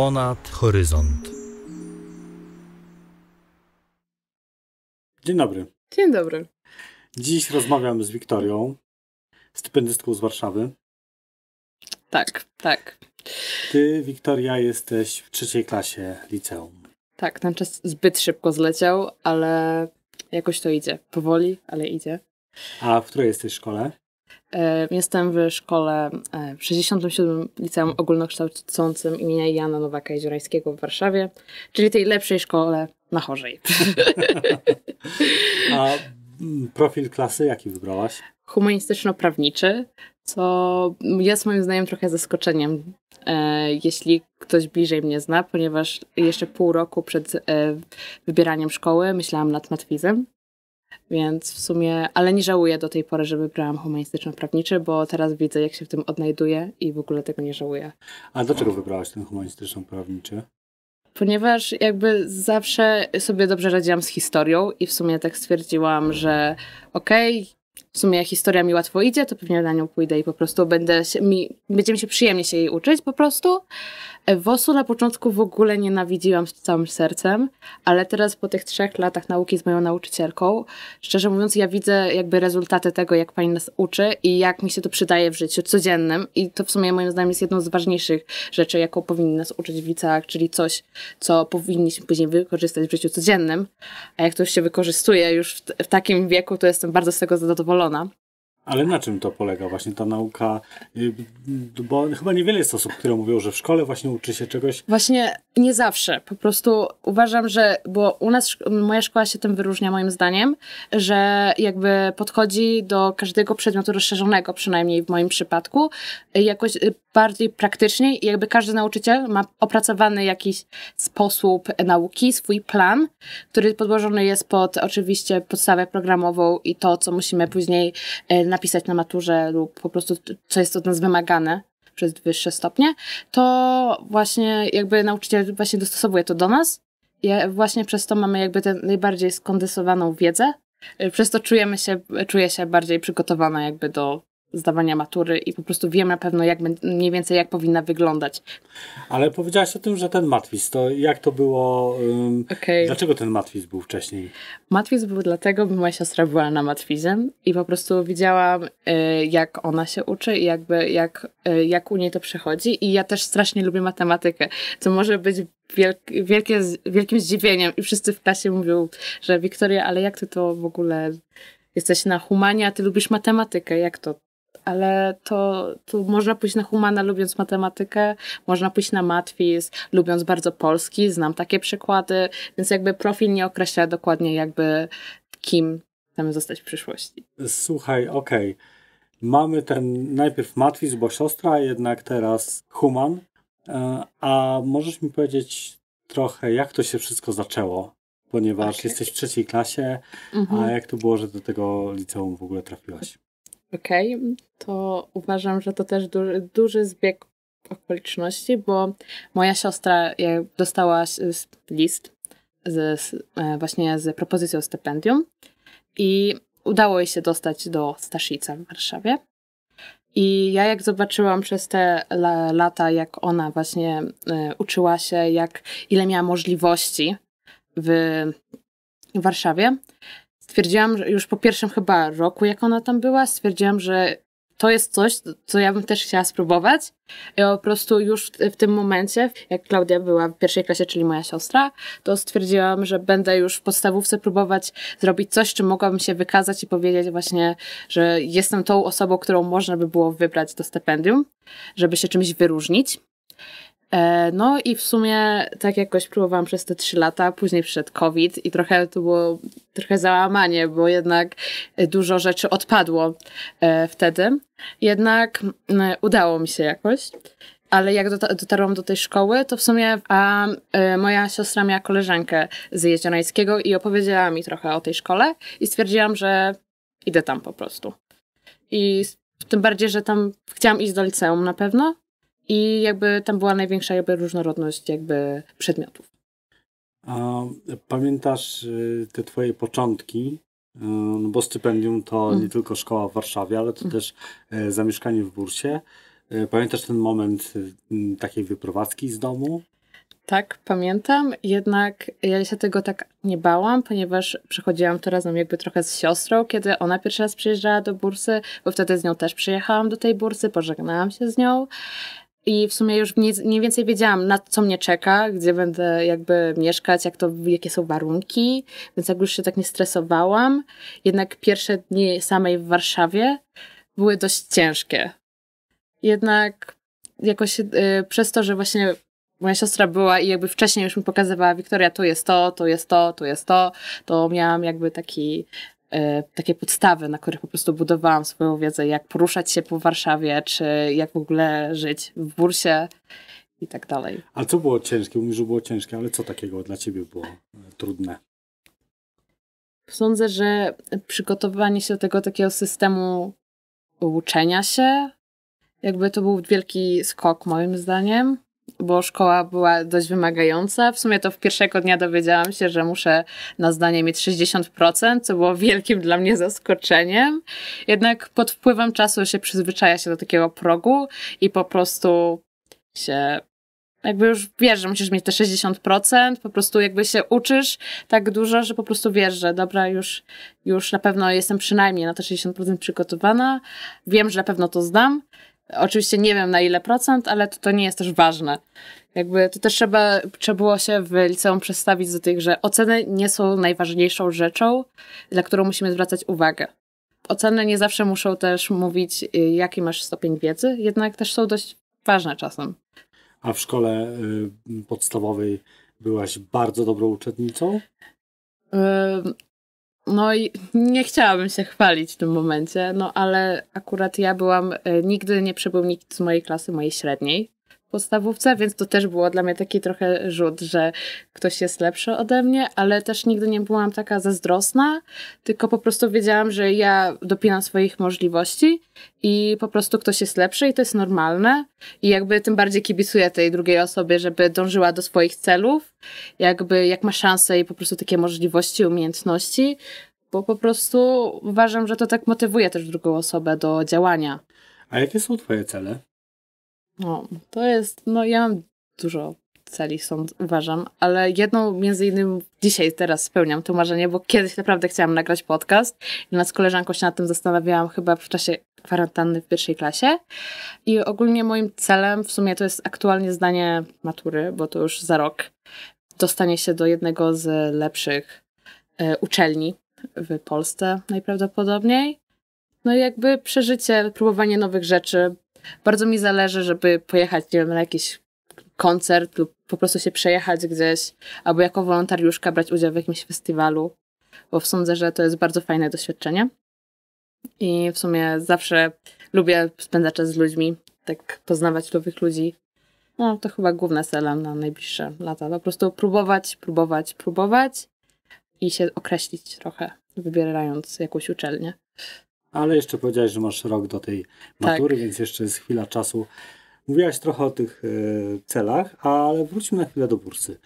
ponad horyzont. Dzień dobry. Dzień dobry. Dziś rozmawiam z Wiktorią, stypendystką z Warszawy. Tak, tak. Ty, Wiktoria, jesteś w trzeciej klasie liceum. Tak, ten czas zbyt szybko zleciał, ale jakoś to idzie. Powoli, ale idzie. A w której jesteś szkole? E, jestem w szkole e, w 67. Liceum Ogólnokształcącym imienia Jana Nowaka Jeziorańskiego w Warszawie, czyli tej lepszej szkole na chorzej. A mm, profil klasy jaki wybrałaś? Humanistyczno-prawniczy, co jest moim zdaniem trochę zaskoczeniem, e, jeśli ktoś bliżej mnie zna, ponieważ jeszcze pół roku przed wybieraniem szkoły myślałam nad matwizem. Więc w sumie, ale nie żałuję do tej pory, że wybrałam humanistyczno-prawniczy, bo teraz widzę, jak się w tym odnajduję i w ogóle tego nie żałuję. A dlaczego wybrałaś ten humanistyczno-prawniczy? Ponieważ jakby zawsze sobie dobrze radziłam z historią i w sumie tak stwierdziłam, że okej, okay, w sumie historia mi łatwo idzie, to pewnie na nią pójdę i po prostu będę się, mi, będzie mi się przyjemnie się jej uczyć po prostu. WOS-u na początku w ogóle nienawidziłam z całym sercem, ale teraz po tych trzech latach nauki z moją nauczycielką, szczerze mówiąc, ja widzę jakby rezultaty tego, jak pani nas uczy i jak mi się to przydaje w życiu codziennym. I to w sumie moim zdaniem jest jedną z ważniejszych rzeczy, jaką powinni nas uczyć w liceach, czyli coś, co powinniśmy później wykorzystać w życiu codziennym. A jak to już się wykorzystuje już w, w takim wieku, to jestem bardzo z tego zadowolona. Ale na czym to polega właśnie ta nauka? Y, bo chyba niewiele jest osób, które mówią, że w szkole właśnie uczy się czegoś. Właśnie nie zawsze. Po prostu uważam, że, bo u nas moja szkoła się tym wyróżnia moim zdaniem, że jakby podchodzi do każdego przedmiotu rozszerzonego, przynajmniej w moim przypadku, y, jakoś y, bardziej praktycznie i jakby każdy nauczyciel ma opracowany jakiś sposób nauki, swój plan, który podłożony jest pod oczywiście podstawę programową i to, co musimy później y, napisać na maturze lub po prostu co jest od nas wymagane przez wyższe stopnie, to właśnie jakby nauczyciel właśnie dostosowuje to do nas. I właśnie przez to mamy jakby tę najbardziej skondensowaną wiedzę, przez to czujemy się, czuję się bardziej przygotowana jakby do zdawania matury i po prostu wiem na pewno jak, mniej więcej jak powinna wyglądać. Ale powiedziałaś o tym, że ten matwis, to jak to było, um, okay. dlaczego ten matwis był wcześniej? Matwis był dlatego, bo moja siostra była na matwizem i po prostu widziałam y, jak ona się uczy i jakby jak, y, jak u niej to przechodzi i ja też strasznie lubię matematykę, co może być wielk, wielkie, wielkim zdziwieniem i wszyscy w klasie mówią, że Wiktoria, ale jak ty to w ogóle jesteś na humanie, a ty lubisz matematykę, jak to? ale to, to można pójść na humana lubiąc matematykę, można pójść na Matwis, lubiąc bardzo polski, znam takie przykłady, więc jakby profil nie określa dokładnie jakby kim chcemy zostać w przyszłości. Słuchaj, okej. Okay. Mamy ten najpierw Matwis bo siostra, jednak teraz human. E, a możesz mi powiedzieć trochę, jak to się wszystko zaczęło? Ponieważ okay. jesteś w trzeciej klasie, a mhm. jak to było, że do tego liceum w ogóle trafiłaś? Okej, okay, to uważam, że to też duży, duży zbieg okoliczności, bo moja siostra dostała list z, e, właśnie z propozycją stypendium i udało jej się dostać do Staszica w Warszawie. I ja jak zobaczyłam przez te lata, jak ona właśnie e, uczyła się, jak ile miała możliwości w Warszawie, stwierdziłam że już po pierwszym chyba roku, jak ona tam była, stwierdziłam, że to jest coś, co ja bym też chciała spróbować. I po prostu już w tym momencie, jak Klaudia była w pierwszej klasie, czyli moja siostra, to stwierdziłam, że będę już w podstawówce próbować zrobić coś, czym mogłabym się wykazać i powiedzieć właśnie, że jestem tą osobą, którą można by było wybrać do stypendium, żeby się czymś wyróżnić. E, no i w sumie tak jakoś próbowałam przez te trzy lata, później przyszedł COVID i trochę to było trochę załamanie, bo jednak dużo rzeczy odpadło e, wtedy. Jednak udało mi się jakoś. Ale jak dotarłam do tej szkoły, to w sumie a, e, moja siostra miała koleżankę z Jeziorańskiego i opowiedziała mi trochę o tej szkole i stwierdziłam, że idę tam po prostu. I tym bardziej, że tam chciałam iść do liceum na pewno, i jakby tam była największa jakby różnorodność jakby przedmiotów. A pamiętasz y, te twoje początki? Y, no bo stypendium to mm. nie tylko szkoła w Warszawie, ale to mm. też e, zamieszkanie w Bursie. E, pamiętasz ten moment y, takiej wyprowadzki z domu? Tak, pamiętam, jednak ja się tego tak nie bałam, ponieważ przechodziłam to razem jakby trochę z siostrą, kiedy ona pierwszy raz przyjeżdżała do Bursy, bo wtedy z nią też przyjechałam do tej Bursy, pożegnałam się z nią i w sumie już mniej, więcej wiedziałam, na co mnie czeka, gdzie będę jakby mieszkać, jak to, jakie są warunki, więc jak już się tak nie stresowałam. Jednak pierwsze dni samej w Warszawie były dość ciężkie. Jednak jakoś yy, przez to, że właśnie moja siostra była i jakby wcześniej już mi pokazywała, Wiktoria, tu jest to, tu jest to, tu jest to, to miałam jakby taki E, takie podstawy, na których po prostu budowałam swoją wiedzę, jak poruszać się po Warszawie, czy jak w ogóle żyć w bursie i tak dalej. A co było ciężkie? Mówisz, że było ciężkie, ale co takiego dla ciebie było e, trudne? Sądzę, że przygotowanie się do tego takiego systemu uczenia się, jakby to był wielki skok moim zdaniem bo szkoła była dość wymagająca. W sumie to w pierwszego dnia dowiedziałam się, że muszę na zdanie mieć 60%, co było wielkim dla mnie zaskoczeniem. Jednak pod wpływem czasu się przyzwyczaja się do takiego progu i po prostu się jakby już wiesz, że musisz mieć te 60%, po prostu jakby się uczysz tak dużo, że po prostu wiesz, że dobra, już, już na pewno jestem przynajmniej na te 60% przygotowana, wiem, że na pewno to znam, Oczywiście nie wiem na ile procent, ale to, to nie jest też ważne. Jakby to też trzeba, trzeba było się w liceum przestawić do tych, że oceny nie są najważniejszą rzeczą, dla którą musimy zwracać uwagę. Oceny nie zawsze muszą też mówić, y, jaki masz stopień wiedzy, jednak też są dość ważne czasem. A w szkole y, podstawowej byłaś bardzo dobrą uczennicą? No i nie chciałabym się chwalić w tym momencie, no ale akurat ja byłam, e, nigdy nie przybył nikt z mojej klasy, mojej średniej podstawówce, więc to też było dla mnie taki trochę rzut, że ktoś jest lepszy ode mnie, ale też nigdy nie byłam taka zazdrosna, tylko po prostu wiedziałam, że ja dopinam swoich możliwości i po prostu ktoś jest lepszy i to jest normalne. I jakby tym bardziej kibicuję tej drugiej osobie, żeby dążyła do swoich celów, jakby jak ma szansę i po prostu takie możliwości, umiejętności, bo po prostu uważam, że to tak motywuje też drugą osobę do działania. A jakie są Twoje cele? No, to jest, no ja mam dużo celi, sąd, uważam, ale jedną między innymi dzisiaj, teraz spełniam to marzenie, bo kiedyś naprawdę chciałam nagrać podcast i nad koleżanką się nad tym zastanawiałam chyba w czasie kwarantanny w pierwszej klasie i ogólnie moim celem w sumie to jest aktualnie zdanie matury, bo to już za rok dostanie się do jednego z lepszych e, uczelni w Polsce najprawdopodobniej. No i jakby przeżycie, próbowanie nowych rzeczy, bardzo mi zależy, żeby pojechać, nie wiem, na jakiś koncert lub po prostu się przejechać gdzieś, albo jako wolontariuszka brać udział w jakimś festiwalu, bo sądzę, że to jest bardzo fajne doświadczenie. I w sumie zawsze lubię spędzać czas z ludźmi, tak poznawać nowych ludzi. No, to chyba główne cele na najbliższe lata. Po prostu próbować, próbować, próbować i się określić trochę, wybierając jakąś uczelnię. Ale jeszcze powiedziałeś, że masz rok do tej matury, tak. więc jeszcze jest chwila czasu. Mówiłaś trochę o tych y, celach, ale wróćmy na chwilę do bursy.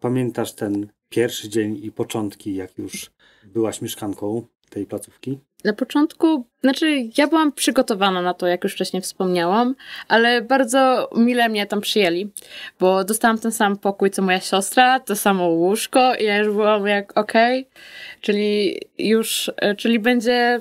Pamiętasz ten pierwszy dzień i początki, jak już byłaś mieszkanką tej placówki? Na początku, znaczy ja byłam przygotowana na to, jak już wcześniej wspomniałam, ale bardzo mile mnie tam przyjęli, bo dostałam ten sam pokój co moja siostra, to samo łóżko i ja już byłam jak okej, okay, czyli już, e, czyli będzie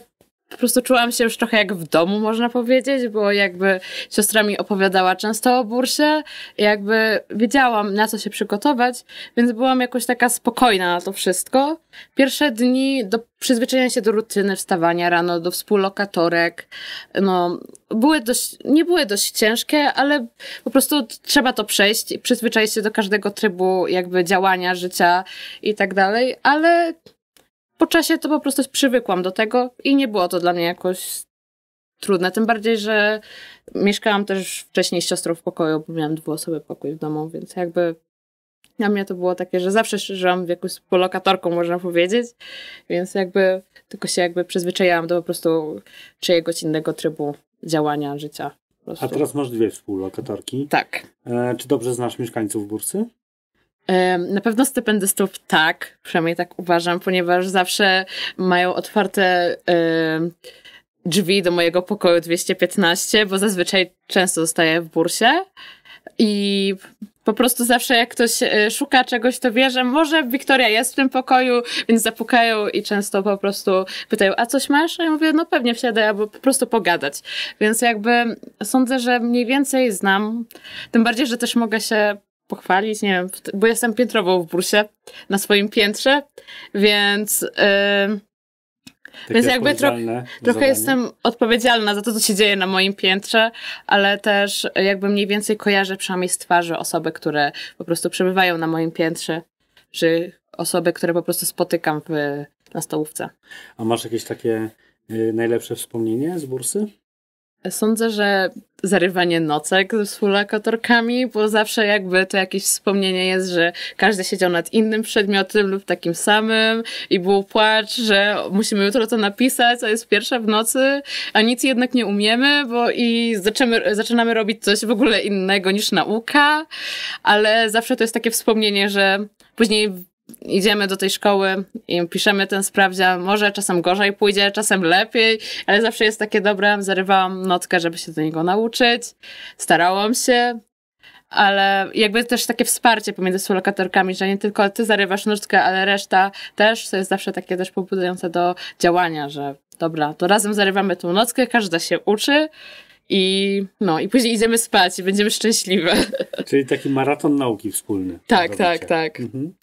po prostu czułam się już trochę jak w domu, można powiedzieć, bo jakby siostra mi opowiadała często o bursie, jakby wiedziałam na co się przygotować, więc byłam jakoś taka spokojna na to wszystko. Pierwsze dni do przyzwyczajenia się do rutyny wstawania rano, do współlokatorek, no, były dość, nie były dość ciężkie, ale po prostu trzeba to przejść i przyzwyczaić się do każdego trybu jakby działania, życia i tak dalej, ale po czasie to po prostu przywykłam do tego i nie było to dla mnie jakoś trudne. Tym bardziej, że mieszkałam też wcześniej z siostrą w pokoju, bo miałam dwuosobowy pokój w domu, więc jakby na mnie to było takie, że zawsze żyłam jakąś polokatorką, można powiedzieć, więc jakby tylko się jakby przyzwyczaiłam do po prostu czyjegoś innego trybu działania, życia. A teraz masz dwie współlokatorki. Tak. E, czy dobrze znasz mieszkańców Bursy? Na pewno stypendystów tak, przynajmniej tak uważam, ponieważ zawsze mają otwarte drzwi do mojego pokoju 215, bo zazwyczaj często zostaję w bursie i po prostu zawsze jak ktoś e, szuka czegoś, to wie, że może Wiktoria jest w tym pokoju, więc zapukają i często po prostu pytają, a coś masz? A ja mówię, no pewnie wsiadę, albo po prostu pogadać. Więc jakby sądzę, że mniej więcej znam, tym bardziej, że też mogę się pochwalić, nie wiem, bo jestem piętrową w bursie, na swoim piętrze, więc... Yy, więc jakby trochę, trochę jestem odpowiedzialna za to, co się dzieje na moim piętrze, ale też jakby mniej więcej kojarzę przynajmniej z twarzy osoby, które po prostu przebywają na moim piętrze, czy osoby, które po prostu spotykam w, na stołówce. A masz jakieś takie y, najlepsze wspomnienie z bursy? Sądzę, że zarywanie nocek z współlokatorkami, bo zawsze jakby to jakieś wspomnienie jest, że każdy siedział nad innym przedmiotem lub takim samym i był płacz, że musimy jutro to napisać, a jest pierwsza w nocy, a nic jednak nie umiemy, bo i zaczynamy, zaczynamy robić coś w ogóle innego niż nauka, ale zawsze to jest takie wspomnienie, że później idziemy do tej szkoły i piszemy ten sprawdzian, może czasem gorzej pójdzie, czasem lepiej, ale zawsze jest takie dobre, zarywałam notkę, żeby się do niego nauczyć, starałam się, ale jakby też takie wsparcie pomiędzy współlokatorkami, że nie tylko ty zarywasz nóżkę, ale reszta też, to jest zawsze takie też pobudzające do działania, że dobra, to razem zarywamy tą nockę, każda się uczy i no, i później idziemy spać i będziemy szczęśliwe. Czyli taki maraton nauki wspólny. Tak, tak, tak. Mhm.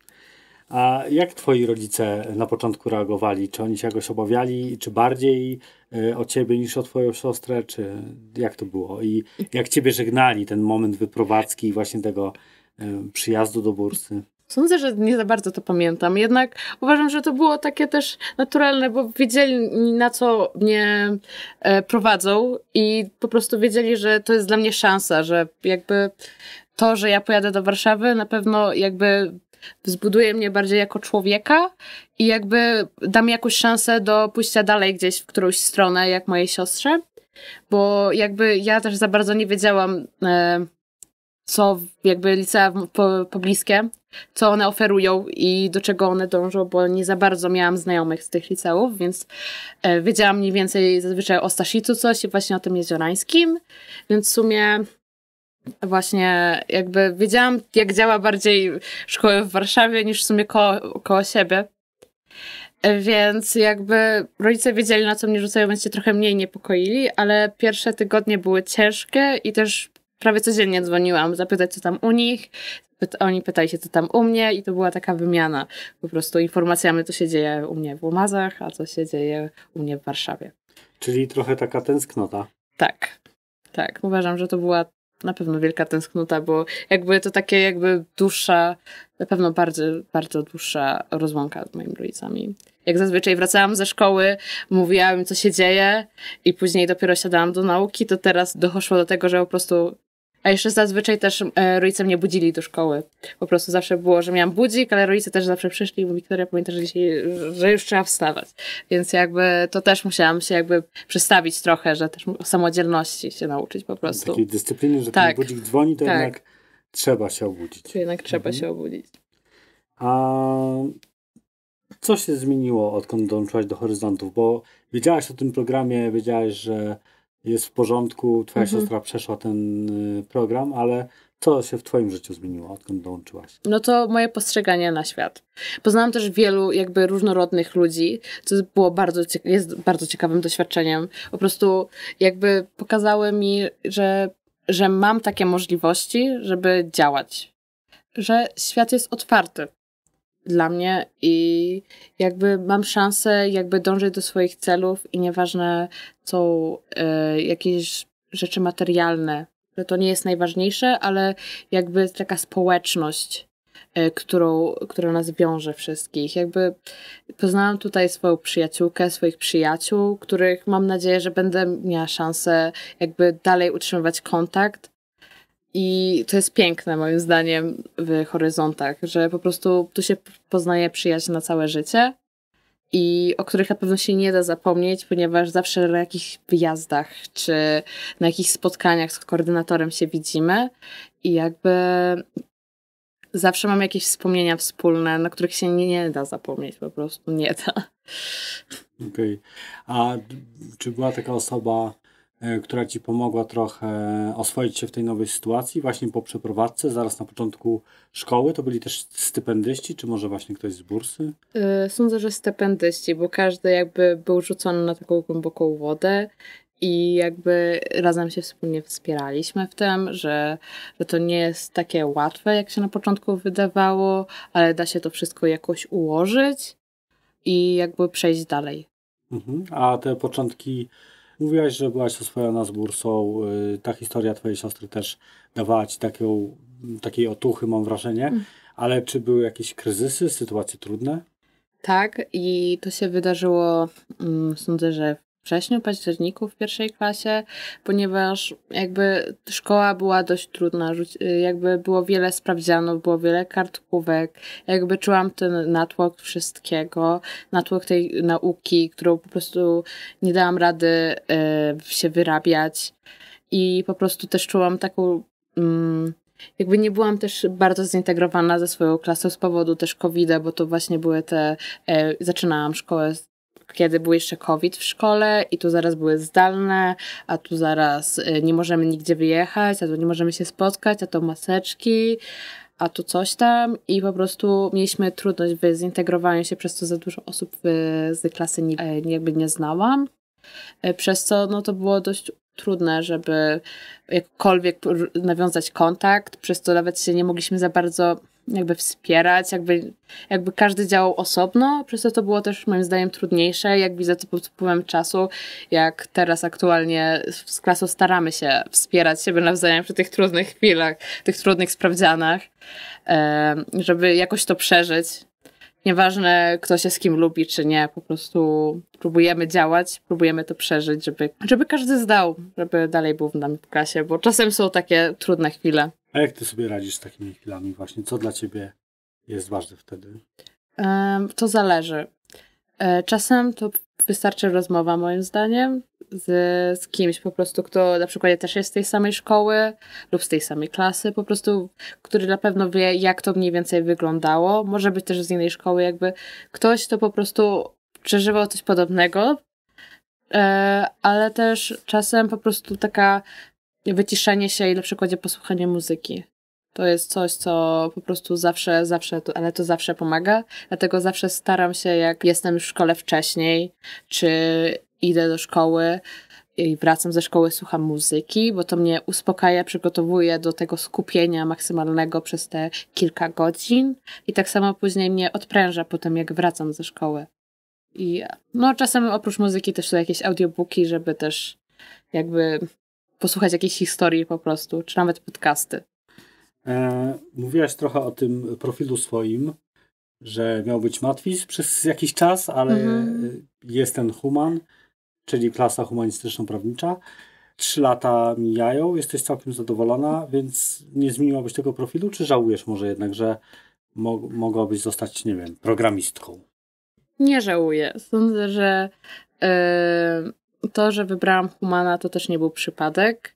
A jak twoi rodzice na początku reagowali? Czy oni się jakoś obawiali? Czy bardziej e, o ciebie niż o twoją siostrę? Czy jak to było? I jak ciebie żegnali ten moment wyprowadzki i właśnie tego e, przyjazdu do Bursy? Sądzę, że nie za bardzo to pamiętam, jednak uważam, że to było takie też naturalne, bo wiedzieli na co mnie e, prowadzą i po prostu wiedzieli, że to jest dla mnie szansa, że jakby to, że ja pojadę do Warszawy, na pewno jakby wzbuduje mnie bardziej jako człowieka i jakby da mi jakąś szansę do pójścia dalej gdzieś w którąś stronę, jak mojej siostrze, bo jakby ja też za bardzo nie wiedziałam, e, co jakby licea pobliskie, co one oferują i do czego one dążą, bo nie za bardzo miałam znajomych z tych liceów, więc e, wiedziałam mniej więcej zazwyczaj o Staszicu coś i właśnie o tym jeziorańskim, więc w sumie właśnie jakby wiedziałam, jak działa bardziej szkołę w Warszawie niż w sumie ko koło siebie. Więc jakby rodzice wiedzieli, na co mnie rzucają, więc się trochę mniej niepokoili, ale pierwsze tygodnie były ciężkie i też prawie codziennie dzwoniłam zapytać, co tam u nich. Oni pytali się, co tam u mnie i to była taka wymiana po prostu informacjami, co się dzieje u mnie w Łomazach, a co się dzieje u mnie w Warszawie. Czyli trochę taka tęsknota. Tak, tak. Uważam, że to była na pewno wielka tęsknota, bo jakby to takie jakby dłuższa, na pewno bardzo, bardzo dłuższa rozłąka z moimi rodzicami. Jak zazwyczaj wracałam ze szkoły, mówiłam co się dzieje i później dopiero siadałam do nauki, to teraz doszło do tego, że po prostu a jeszcze zazwyczaj też e, rodzice mnie budzili do szkoły. Po prostu zawsze było, że miałam budzik, ale rodzice też zawsze przyszli bo Wiktoria, pamiętasz, że, dzisiaj, że już trzeba wstawać. Więc jakby to też musiałam się jakby przestawić trochę, że też samodzielności się nauczyć po prostu. Takiej dyscypliny, że tak. ten budzik dzwoni, to tak. jednak trzeba się obudzić. To jednak trzeba mhm. się obudzić. A co się zmieniło, odkąd dołączyłaś do Horyzontów? Bo wiedziałaś o tym programie, wiedziałaś, że jest w porządku, twoja mhm. siostra przeszła ten y, program, ale co się w Twoim życiu zmieniło, odkąd dołączyłaś? No to moje postrzeganie na świat. Poznałam też wielu jakby różnorodnych ludzi, co było bardzo, jest bardzo ciekawym doświadczeniem. Po prostu jakby pokazały mi, że, że mam takie możliwości, żeby działać. Że świat jest otwarty dla mnie i jakby mam szansę jakby dążyć do swoich celów i nieważne są y, e, jakieś rzeczy materialne, że to nie jest najważniejsze, ale jakby taka społeczność, y, którą, która nas wiąże wszystkich. Jakby poznałam tutaj swoją przyjaciółkę, swoich przyjaciół, których mam nadzieję, że będę miała szansę jakby dalej utrzymywać kontakt i to jest piękne moim zdaniem w horyzontach, że po prostu tu się poznaje przyjaźń na całe życie i o których na pewno się nie da zapomnieć, ponieważ zawsze na jakichś wyjazdach czy na jakichś spotkaniach z koordynatorem się widzimy i jakby zawsze mam jakieś wspomnienia wspólne, na których się nie, nie da zapomnieć, po prostu nie da. Okej. Okay. A czy była taka osoba, E, która Ci pomogła trochę oswoić się w tej nowej sytuacji, właśnie po przeprowadzce, zaraz na początku szkoły? To byli też stypendyści, czy może właśnie ktoś z bursy? E, sądzę, że stypendyści, bo każdy jakby był rzucony na taką głęboką wodę i jakby razem się wspólnie wspieraliśmy w tym, że, że to nie jest takie łatwe, jak się na początku wydawało, ale da się to wszystko jakoś ułożyć i jakby przejść dalej. Mhm. A te początki Mówiłaś, że byłaś oswojona z bursą. Y, ta historia twojej siostry też dawała ci taką, takiej otuchy, mam wrażenie. Mm. Ale czy były jakieś kryzysy, sytuacje trudne? Tak, i to się wydarzyło, mm, sądzę, że wrześniu, październiku w pierwszej klasie, ponieważ jakby szkoła była dość trudna, jakby było wiele sprawdzianów, było wiele kartkówek, jakby czułam ten natłok wszystkiego, natłok tej nauki, którą po prostu nie dałam rady e, się wyrabiać i po prostu też czułam taką mm, jakby nie byłam też bardzo zintegrowana ze swoją klasą z powodu też covid a bo to właśnie były te, e, zaczynałam szkołę kiedy był jeszcze COVID w szkole i tu zaraz były zdalne, a tu zaraz y, nie możemy nigdzie wyjechać, a tu nie możemy się spotkać, a to maseczki, a tu coś tam i po prostu mieliśmy trudność w zintegrowaniu się, przez co za dużo osób y, z klasy nie, y, jakby nie znałam. Przez co no, to było dość trudne, żeby jakkolwiek nawiązać kontakt, przez co nawet się nie mogliśmy za bardzo jakby wspierać, jakby, jakby każdy działał osobno, przez to to było też moim zdaniem trudniejsze, jak widzę to pod wpływem czasu, jak teraz aktualnie z klasą staramy się wspierać siebie nawzajem przy tych trudnych chwilach, tych trudnych sprawdzianach, żeby jakoś to przeżyć. Nieważne, kto się z kim lubi, czy nie, po prostu próbujemy działać, próbujemy to przeżyć, żeby, żeby każdy zdał, żeby dalej był w nam klasie, bo czasem są takie trudne chwile. A jak ty sobie radzisz z takimi chwilami właśnie? Co dla ciebie jest ważne wtedy? To zależy. E, czasem to wystarczy rozmowa, moim zdaniem, z, z kimś po prostu, kto na przykład też jest z tej samej szkoły lub z tej samej klasy, po prostu, który na pewno wie, jak to mniej więcej wyglądało. Może być też z innej szkoły, jakby ktoś, to po prostu przeżywał coś podobnego, e, ale też czasem po prostu taka wyciszenie się i na przykładzie posłuchanie muzyki. To jest coś, co po prostu zawsze, zawsze, ale to zawsze pomaga. Dlatego zawsze staram się, jak jestem już w szkole wcześniej, czy idę do szkoły i wracam ze szkoły, słucham muzyki, bo to mnie uspokaja, przygotowuje do tego skupienia maksymalnego przez te kilka godzin. I tak samo później mnie odpręża potem, jak wracam ze szkoły. I no, czasem oprócz muzyki też są jakieś audiobooki, żeby też jakby posłuchać jakiejś historii po prostu, czy nawet podcasty. E, mówiłaś trochę o tym profilu swoim, że miał być Matwis przez jakiś czas, ale mhm. jest ten human, czyli klasa humanistyczno-prawnicza. Trzy lata mijają, jesteś całkiem zadowolona, więc nie zmieniłabyś tego profilu, czy żałujesz może jednak, że mo mogłabyś zostać, nie wiem, programistką? Nie żałuję. Sądzę, że yy, to, że wybrałam Humana, to też nie był przypadek.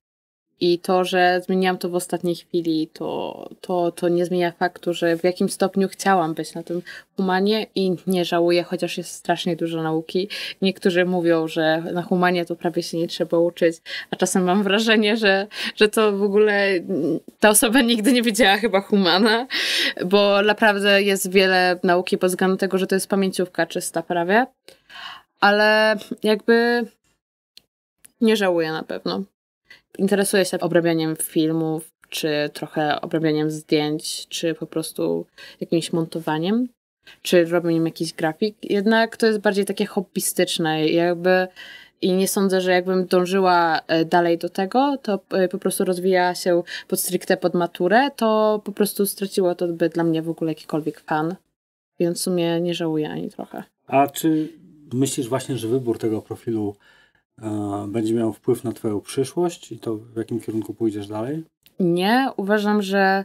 I to, że zmieniłam to w ostatniej chwili, to, to, to nie zmienia faktu, że w jakim stopniu chciałam być na tym humanie i nie żałuję, chociaż jest strasznie dużo nauki. Niektórzy mówią, że na humanie to prawie się nie trzeba uczyć, a czasem mam wrażenie, że, że to w ogóle ta osoba nigdy nie widziała chyba humana, bo naprawdę jest wiele nauki pod względem tego, że to jest pamięciówka czysta prawie. Ale jakby nie żałuję na pewno. Interesuję się obrabianiem filmów, czy trochę obrabianiem zdjęć, czy po prostu jakimś montowaniem, czy robieniem jakiś grafik. Jednak to jest bardziej takie hobbystyczne, jakby i nie sądzę, że jakbym dążyła e, dalej do tego, to e, po prostu rozwijała się pod stricte pod maturę, to po prostu straciło to by dla mnie w ogóle jakikolwiek fan. Więc w sumie nie żałuję ani trochę. A czy myślisz właśnie, że wybór tego profilu będzie miał wpływ na Twoją przyszłość i to w jakim kierunku pójdziesz dalej? Nie, uważam, że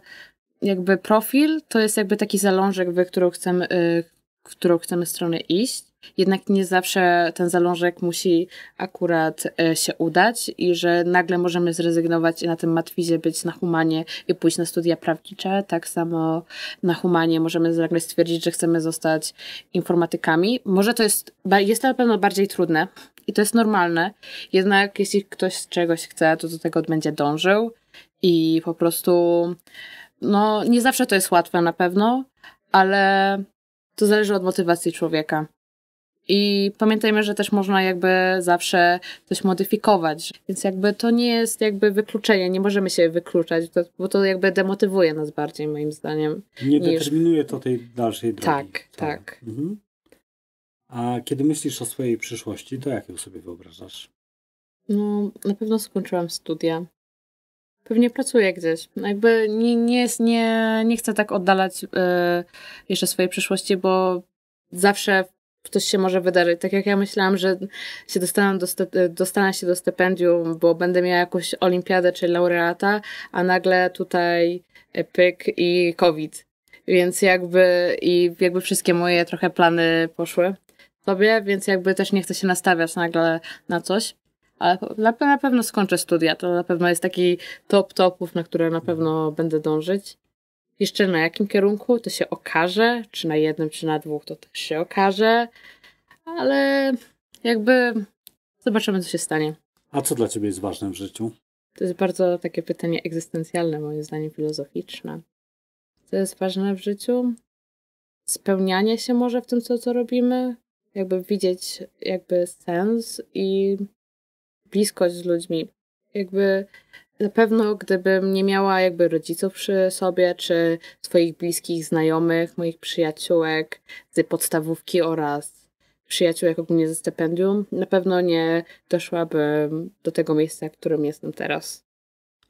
jakby profil to jest jakby taki zalążek, w którą chcemy, y, w którą chcemy stronę iść jednak nie zawsze ten zalążek musi akurat e, się udać i że nagle możemy zrezygnować i na tym matwizie, być na humanie i pójść na studia prawnicze. Tak samo na humanie możemy nagle stwierdzić, że chcemy zostać informatykami. Może to jest, jest to na pewno bardziej trudne i to jest normalne, jednak jeśli ktoś czegoś chce, to do tego będzie dążył i po prostu no nie zawsze to jest łatwe na pewno, ale to zależy od motywacji człowieka. I pamiętajmy, że też można jakby zawsze coś modyfikować. Więc jakby to nie jest jakby wykluczenie, nie możemy się wykluczać, bo to jakby demotywuje nas bardziej moim zdaniem. Nie niż... determinuje to tej dalszej drogi. Tak, tak. tak. Mhm. A kiedy myślisz o swojej przyszłości, to jak ją sobie wyobrażasz? No, na pewno skończyłam studia. Pewnie pracuję gdzieś. Jakby nie, nie, jest, nie, nie chcę tak oddalać y, jeszcze swojej przyszłości, bo zawsze coś się może wydarzyć. Tak jak ja myślałam, że się dostanę do, dostanę się do stypendium, bo będę miała jakąś olimpiadę czy laureata, a nagle tutaj pyk i COVID. Więc jakby i jakby wszystkie moje trochę plany poszły sobie, więc jakby też nie chcę się nastawiać nagle na coś. Ale na, na pewno skończę studia. To na pewno jest taki top topów, na które na pewno będę dążyć jeszcze na jakim kierunku to się okaże, czy na jednym, czy na dwóch to też się okaże, ale jakby zobaczymy, co się stanie. A co dla ciebie jest ważne w życiu? To jest bardzo takie pytanie egzystencjalne, moim zdaniem filozoficzne. Co jest ważne w życiu? Spełnianie się może w tym, co, co robimy, jakby widzieć jakby sens i bliskość z ludźmi. Jakby na pewno, gdybym nie miała jakby rodziców przy sobie, czy swoich bliskich znajomych, moich przyjaciółek z podstawówki oraz przyjaciółek, ogólnie ze stypendium, na pewno nie doszłabym do tego miejsca, w którym jestem teraz.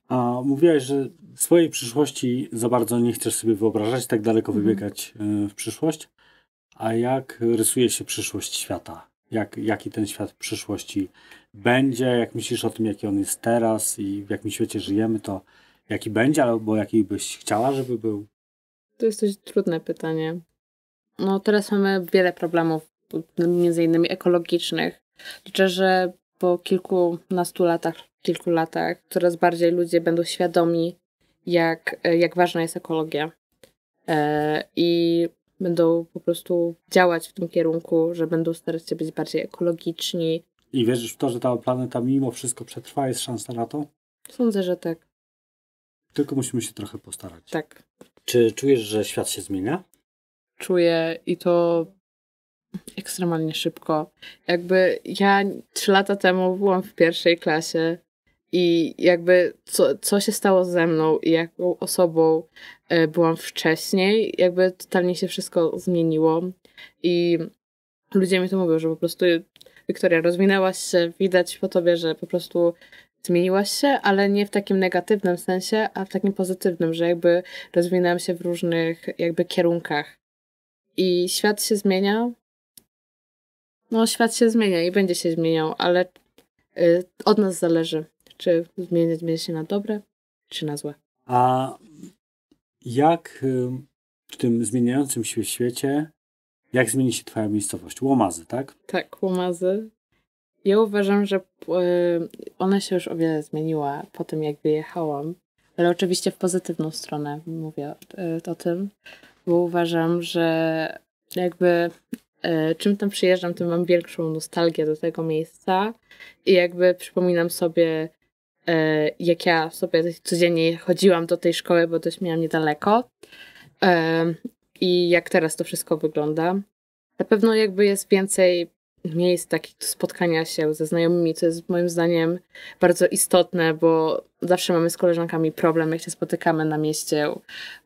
A mówiłaś, że swojej przyszłości za bardzo nie chcesz sobie wyobrażać, tak daleko mhm. wybiegać e, w przyszłość. A jak rysuje się przyszłość świata? Jak, jaki ten świat przyszłości będzie, jak myślisz o tym, jaki on jest teraz i w jakim świecie żyjemy, to jaki będzie albo jaki byś chciała, żeby był? To jest dość trudne pytanie. No teraz mamy wiele problemów, między innymi ekologicznych. Liczę, że po kilkunastu latach, kilku latach coraz bardziej ludzie będą świadomi, jak, jak ważna jest ekologia. E, I będą po prostu działać w tym kierunku, że będą starać się być bardziej ekologiczni, i wierzysz w to, że ta planeta mimo wszystko przetrwa? Jest szansa na to? Sądzę, że tak. Tylko musimy się trochę postarać. Tak. Czy czujesz, że świat się zmienia? Czuję i to ekstremalnie szybko. Jakby ja trzy lata temu byłam w pierwszej klasie i jakby co, co się stało ze mną i jaką osobą e, byłam wcześniej, jakby totalnie się wszystko zmieniło i ludzie mi to mówią, że po prostu Wiktoria, rozwinęłaś się, widać po tobie, że po prostu zmieniłaś się, ale nie w takim negatywnym sensie, a w takim pozytywnym, że jakby rozwinęłam się w różnych jakby kierunkach. I świat się zmienia. No, świat się zmienia i będzie się zmieniał, ale y, od nas zależy, czy zmienia się na dobre, czy na złe. A jak y, w tym zmieniającym się świecie jak zmieni się twoja miejscowość? Łomazy, tak? Tak, Łomazy. Ja uważam, że e, ona się już o wiele zmieniła po tym, jak wyjechałam, ale oczywiście w pozytywną stronę mówię e, o tym, bo uważam, że jakby e, czym tam przyjeżdżam, tym mam większą nostalgię do tego miejsca i jakby przypominam sobie, jak ja sobie codziennie chodziłam do tej szkoły, bo dość miałam niedaleko i jak teraz to wszystko wygląda. Na pewno jakby jest więcej miejsc takich do spotkania się ze znajomymi, co jest moim zdaniem bardzo istotne, bo zawsze mamy z koleżankami problem, jak się spotykamy na mieście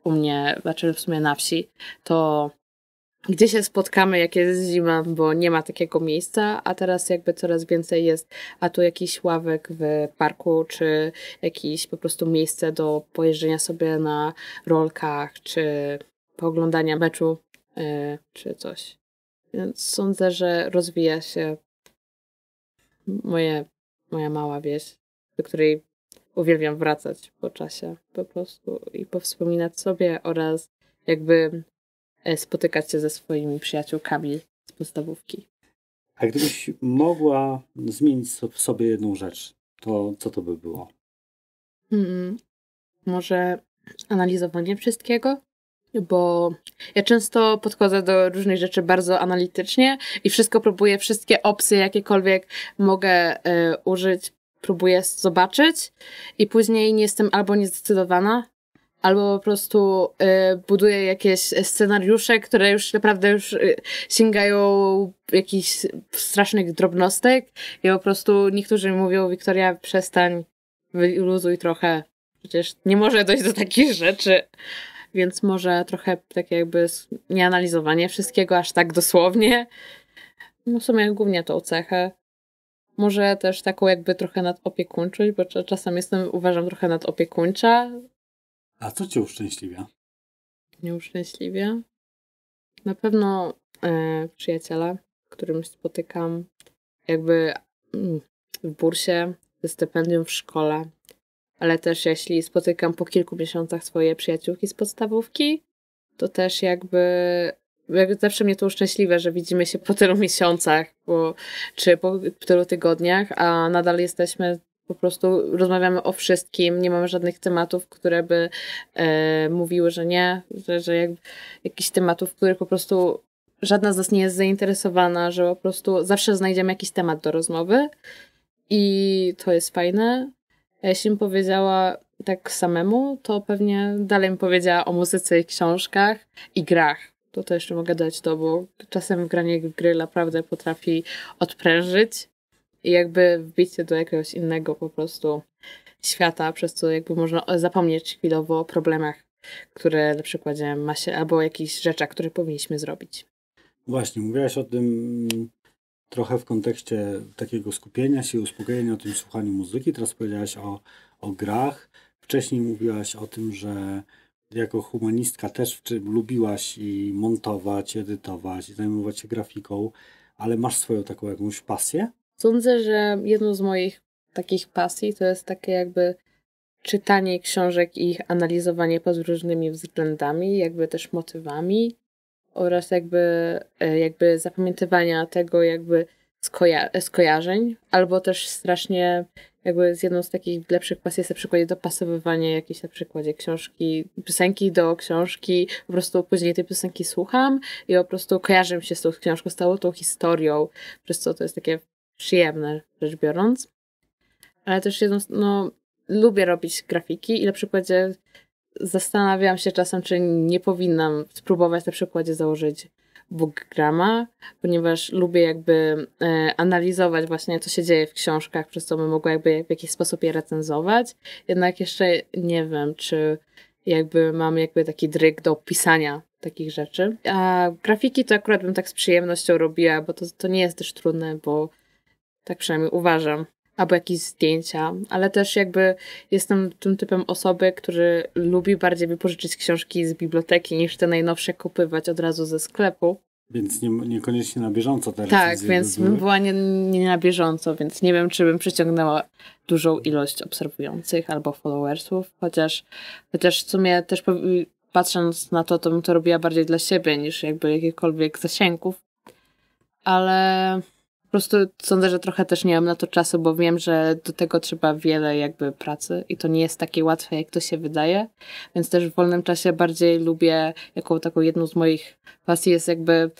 u mnie, znaczy w sumie na wsi, to gdzie się spotkamy, jak jest zima, bo nie ma takiego miejsca, a teraz jakby coraz więcej jest, a tu jakiś ławek w parku, czy jakieś po prostu miejsce do pojeżdżenia sobie na rolkach, czy pooglądania meczu e, czy coś. Więc sądzę, że rozwija się moje, moja mała wieś, do której uwielbiam wracać po czasie po prostu i powspominać sobie oraz jakby e, spotykać się ze swoimi przyjaciółkami z podstawówki. A gdybyś mogła zmienić w sobie jedną rzecz, to co to by było? Hmm, może analizowanie wszystkiego? bo ja często podchodzę do różnych rzeczy bardzo analitycznie i wszystko próbuję, wszystkie opcje, jakiekolwiek mogę y, użyć, próbuję zobaczyć i później nie jestem albo niezdecydowana, albo po prostu y, buduję jakieś scenariusze, które już naprawdę już y, sięgają jakichś strasznych drobnostek i po prostu niektórzy mówią, Wiktoria, przestań, wyluzuj trochę, przecież nie może dojść do takich rzeczy więc może trochę takie jakby nieanalizowanie wszystkiego aż tak dosłownie. No w sumie głównie tą cechę. Może też taką jakby trochę nadopiekuńczość, bo czasem jestem, uważam, trochę nadopiekuńcza. A co cię uszczęśliwia? Nie uszczęśliwia? Na pewno e, przyjaciela, którym spotykam jakby mm, w bursie, ze stypendium w szkole, ale też jeśli spotykam po kilku miesiącach swoje przyjaciółki z podstawówki, to też jakby jakby zawsze mnie to uszczęśliwe, że widzimy się po tylu miesiącach bo, czy po tylu tygodniach, a nadal jesteśmy po prostu rozmawiamy o wszystkim, nie mamy żadnych tematów, które by e, mówiły, że nie, że, że jakby jakichś tematów, których po prostu żadna z nas nie jest zainteresowana, że po prostu zawsze znajdziemy jakiś temat do rozmowy i to jest fajne. A jeśli mi powiedziała tak samemu, to pewnie dalej mi powiedziała o muzyce i książkach i grach. To to jeszcze mogę dać to, bo czasem granie w gry naprawdę potrafi odprężyć i jakby wbić się do jakiegoś innego po prostu świata, przez co jakby można zapomnieć chwilowo o problemach, które na przykład ma się, albo o jakichś rzeczach, które powinniśmy zrobić. Właśnie, mówiłaś o tym trochę w kontekście takiego skupienia się, uspokojenia o tym słuchaniu muzyki. Teraz powiedziałaś o, o grach. Wcześniej mówiłaś o tym, że jako humanistka też lubiłaś i montować, edytować, i zajmować się grafiką, ale masz swoją taką jakąś pasję? Sądzę, że jedną z moich takich pasji to jest takie jakby czytanie książek i ich analizowanie pod różnymi względami, jakby też motywami oraz jakby, e, jakby zapamiętywania tego jakby skoja- skojarzeń, albo też strasznie jakby z jedną z takich lepszych pasji jest na przykład dopasowywanie jakiejś na przykładzie książki, piosenki do książki, po prostu później tej piosenki słucham i po prostu kojarzę się z tą książką, z całą tą historią, przez co to jest takie przyjemne rzecz biorąc. Ale też jedną, no, lubię robić grafiki i na przykładzie zastanawiam się czasem, czy nie powinnam spróbować na przykładzie założyć bookgrama, ponieważ lubię jakby e, analizować właśnie, co się dzieje w książkach, przez co bym mogła jakby w jakiś sposób je recenzować. Jednak jeszcze nie wiem, czy jakby mam jakby taki dryg do pisania takich rzeczy. A grafiki to akurat bym tak z przyjemnością robiła, bo to, to nie jest też trudne, bo tak przynajmniej uważam albo jakieś zdjęcia, ale też jakby jestem tym typem osoby, który lubi bardziej wypożyczyć książki z biblioteki niż te najnowsze kupywać od razu ze sklepu. Więc nie, niekoniecznie na bieżąco teraz. Tak, więc bym była nie, nie na bieżąco, więc nie wiem, czy bym przyciągnęła dużą ilość obserwujących albo followersów, chociaż, chociaż w sumie też patrząc na to, to bym to robiła bardziej dla siebie niż jakby jakichkolwiek zasięgów. Ale po prostu sądzę, że trochę też nie mam na to czasu, bo wiem, że do tego trzeba wiele jakby pracy i to nie jest takie łatwe, jak to się wydaje. Więc też w wolnym czasie bardziej lubię, jako taką jedną z moich pasji jest jakby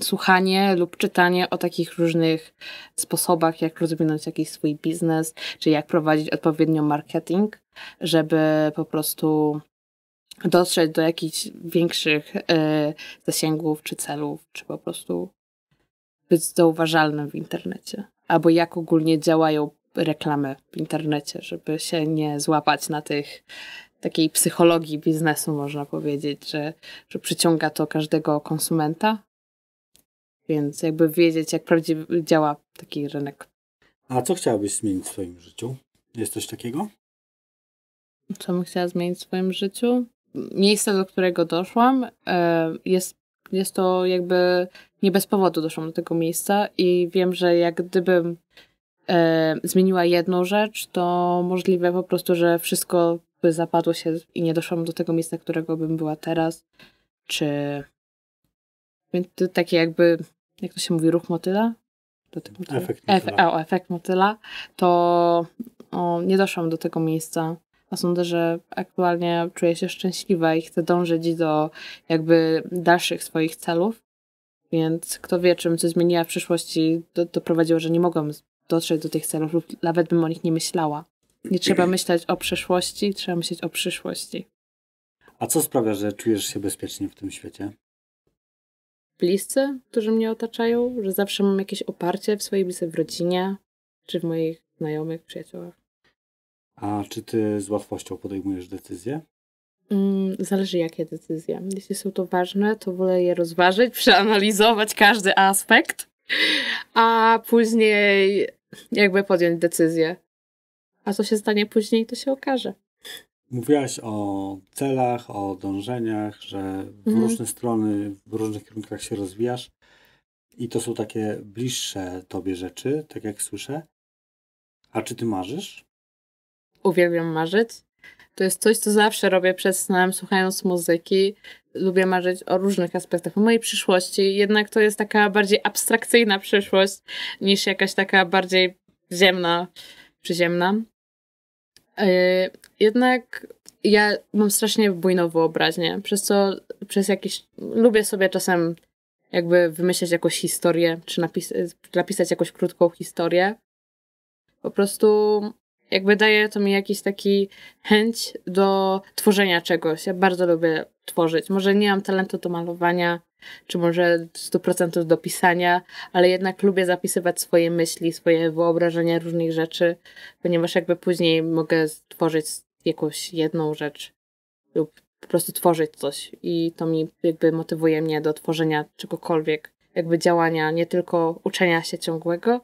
słuchanie lub czytanie o takich różnych sposobach, jak rozwinąć jakiś swój biznes, czy jak prowadzić odpowiednio marketing, żeby po prostu dotrzeć do jakichś większych y, zasięgów, czy celów, czy po prostu być zauważalnym w internecie? Albo jak ogólnie działają reklamy w internecie, żeby się nie złapać na tych takiej psychologii biznesu, można powiedzieć, że, że przyciąga to każdego konsumenta? Więc jakby wiedzieć, jak prawdziwie działa taki rynek. A co chciałabyś zmienić w swoim życiu? Jest coś takiego? Co bym chciała zmienić w swoim życiu? Miejsce, do którego doszłam, e, jest, jest to jakby nie bez powodu doszłam do tego miejsca i wiem, że jak gdybym e, zmieniła jedną rzecz, to możliwe po prostu, że wszystko by zapadło się i nie doszłam do tego miejsca, którego bym była teraz, czy więc to takie jakby, jak to się mówi, ruch motyla? motyla? Efekt motyla. Efe, o, efekt motyla. To o, nie doszłam do tego miejsca, a sądzę, że aktualnie czuję się szczęśliwa i chcę dążyć do jakby dalszych swoich celów, więc kto wie, czym co zmieniła w przyszłości, do, doprowadziło, że nie mogłam dotrzeć do tych celów lub nawet bym o nich nie myślała. Nie trzeba myśleć o przeszłości, trzeba myśleć o przyszłości. A co sprawia, że czujesz się bezpiecznie w tym świecie? Bliscy, którzy mnie otaczają, że zawsze mam jakieś oparcie w swojej blisce w rodzinie, czy w moich znajomych, przyjaciołach. A czy ty z łatwością podejmujesz decyzje? Mm, zależy jakie decyzje. Jeśli są to ważne, to wolę je rozważyć, przeanalizować każdy aspekt, a później jakby podjąć decyzję. A co się stanie później, to się okaże. Mówiłaś o celach, o dążeniach, że w mhm. różne strony, w różnych kierunkach się rozwijasz i to są takie bliższe tobie rzeczy, tak jak słyszę. A czy ty marzysz? Uwielbiam marzyć. To jest coś, co zawsze robię przed snem, słuchając muzyki. Lubię marzyć o różnych aspektach o mojej przyszłości, jednak to jest taka bardziej abstrakcyjna przyszłość niż jakaś taka bardziej ziemna, przyziemna. Yy, jednak ja mam strasznie bujną wyobraźnię, przez co przez jakiś. Lubię sobie czasem jakby wymyśleć jakąś historię, czy napisać, napisać jakąś krótką historię. Po prostu jakby daje to mi jakiś taki chęć do tworzenia czegoś. Ja bardzo lubię tworzyć. Może nie mam talentu do malowania, czy może 100% do pisania, ale jednak lubię zapisywać swoje myśli, swoje wyobrażenia różnych rzeczy, ponieważ jakby później mogę stworzyć jakąś jedną rzecz lub po prostu tworzyć coś i to mi jakby motywuje mnie do tworzenia czegokolwiek, jakby działania, nie tylko uczenia się ciągłego,